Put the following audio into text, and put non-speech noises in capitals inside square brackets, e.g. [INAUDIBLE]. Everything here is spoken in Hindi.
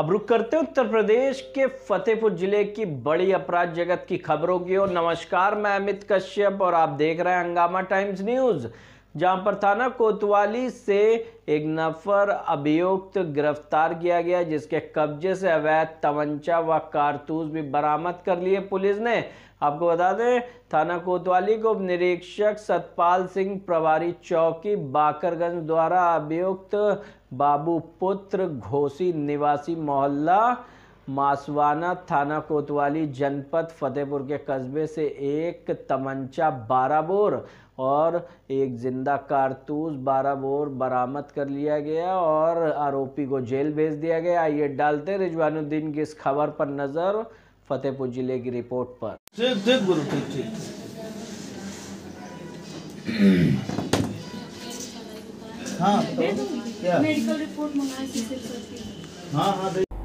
अब रुक करते हैं उत्तर प्रदेश के फतेहपुर जिले की बड़ी अपराध जगत की खबरों की ओर नमस्कार मैं अमित कश्यप और आप देख रहे हैं हंगामा टाइम्स न्यूज़ जहां पर थाना कोतवाली से एक नफर अभियुक्त गिरफ्तार किया गया जिसके कब्जे से अवैध तमंचा व कारतूस भी बरामद कर लिए पुलिस ने आपको बता दें थाना कोतवाली को उप निरीक्षक सतपाल सिंह प्रभारी चौकी बाकरगंज द्वारा अभियुक्त बाबू पुत्र घोसी निवासी मोहल्ला मासवाना थाना कोतवाली जनपद फतेहपुर के कस्बे से एक तमंचा बारह बोर और एक ज़िंदा कारतूस बारह बोर बरामद कर लिया गया और आरोपी को जेल भेज दिया गया आइए डालते रिजवानुद्दीन की इस खबर पर नज़र फतेहपुर जिले की रिपोर्ट पर [COUGHS] हाँ तो क्या मेडिकल रिपोर्ट मंगाई हाँ हाँ